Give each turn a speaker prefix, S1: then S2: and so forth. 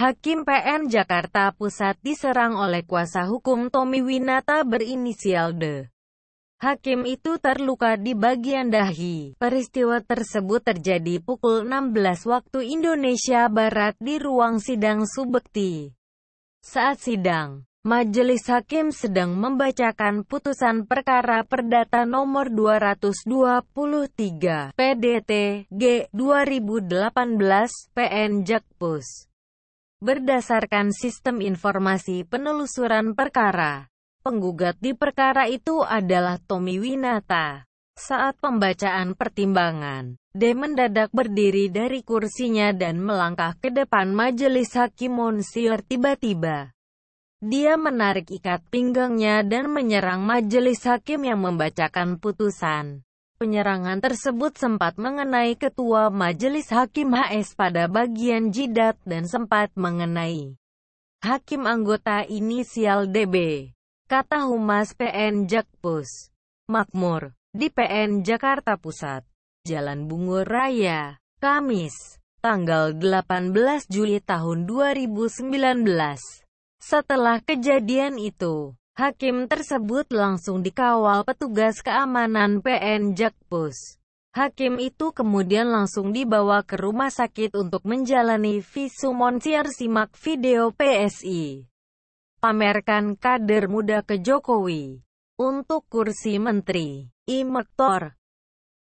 S1: Hakim PN Jakarta Pusat diserang oleh kuasa hukum Tommy Winata berinisial D. Hakim itu terluka di bagian dahi. Peristiwa tersebut terjadi pukul 16 waktu Indonesia Barat di ruang sidang Subekti. Saat sidang, Majelis Hakim sedang membacakan putusan perkara perdata nomor 223 PDT G 2018 PN Jakpus. Berdasarkan sistem informasi penelusuran perkara, penggugat di perkara itu adalah Tommy Winata. Saat pembacaan pertimbangan, D mendadak berdiri dari kursinya dan melangkah ke depan majelis hakim Monsieur tiba-tiba. Dia menarik ikat pinggangnya dan menyerang majelis hakim yang membacakan putusan. Penyerangan tersebut sempat mengenai Ketua Majelis Hakim HS pada bagian jidat dan sempat mengenai Hakim anggota inisial DB, kata Humas PN Jakpus. Makmur, di PN Jakarta Pusat, Jalan Bungur Raya, Kamis, tanggal 18 Juli tahun 2019. Setelah kejadian itu, Hakim tersebut langsung dikawal petugas keamanan PN Jakpus. Hakim itu kemudian langsung dibawa ke rumah sakit untuk menjalani visumonsir simak video PSI. Pamerkan kader muda ke Jokowi. Untuk kursi menteri, Imektor,